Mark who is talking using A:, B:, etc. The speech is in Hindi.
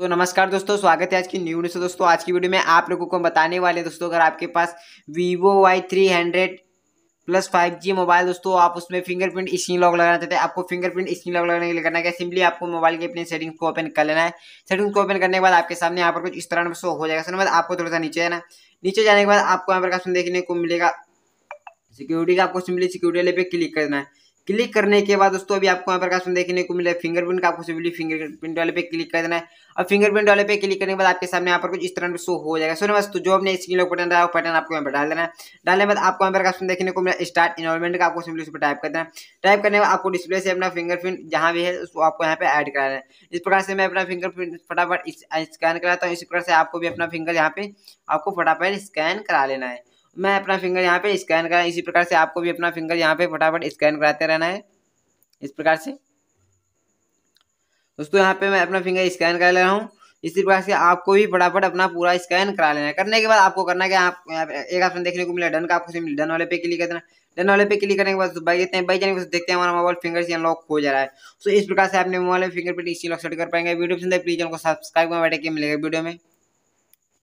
A: तो नमस्कार दोस्तों स्वागत है आज की न्यू न्यूज दोस्तों आज की वीडियो में आप लोगों को बताने वाले दोस्तों अगर आपके पास Vivo Y three hundred plus five G mobile दोस्तों आप उसमें फिंगरप्रिंट स्क्रीन लॉक लगाना चाहते हैं आपको फिंगरप्रिंट स्क्रीन लॉक लगाने के लिए करना है सिंपली आपको मोबाइल की अपने सेटिंग्स को ओपन कर लेना है सेटिंग्स को ओपन करने के बाद आपके सामने यहाँ पर कुछ इस तरह से हो जाएगा सर आपको थोड़ा सा नीचे आना नीचे जाने के बाद आपको यहाँ पर देखने को मिलेगा सिक्योरिटी का आपको सिंपली सिक्योरिटी पर क्लिक करना है क्लिक करने के बाद दोस्तों अभी आपको यहाँ पर ऑप्शन देखने को मिला है फिंगरप्रिंट का आपको सिंपली फिंगरप्रिंट वाले पे क्लिक कर देना है और फिंगरप्रिंट वाले पे क्लिक करने के बाद आपके सामने यहाँ पर कुछ इस तरह शो हो जाएगा सो नमस्ते तो जो अपने स्क्रीन लॉक बटन रहा है बटन आपको यहाँ पर डाल देना है डालने के बाद आपको यहाँ पर ऑप्शन देखने को मिला स्टार्ट इनवॉलमेंट का आपको सिंपली उस पर टाइप कर देना है टाइप करने के बाद आपको डिस्प्ले से अपना फिंगरप्रिंट जहाँ भी है उसको आपको यहाँ पर ऐड कराना है इस प्रकार से मैं अपना फिंगरप्रिंट फटाफट स्कैन कराता हूँ इसी प्रकार से आपको भी अपना फिंगर यहाँ पे आपको फटाफट स्कैन करा लेना है मैं अपना फिंगर यहाँ पे स्कैन करा इसी प्रकार से आपको भी अपना फिंगर यहाँ पे फटाफट स्कैन कराते रहना है इस प्रकार से दोस्तों यहाँ पे मैं अपना फिंगर स्कैन करा ले रहा हूँ इसी प्रकार से आपको भी फटाफट अपना पूरा स्कैन करा लेना है करने के बाद आपको करना क्या आप यहाँ पे एक ऑप्शन देखने को मिला डन का आपको सिंपली डन वाले पे क्लिक कर देना डन वाले पे क्लिक करने के बाद भाई देते हैं भाई जाने के बाद देखते हैं हमारा मोबाइल फिंगर से अनलॉक हो जा रहा है सो तो इस प्रकार से अपने मोबाइल फिंगरप्रिंट इसी लॉक सेट कर पाएंगे वीडियो पसंद है प्लीज चैनल को सब्सक्राइब में बैठे के मिलेगा वीडियो में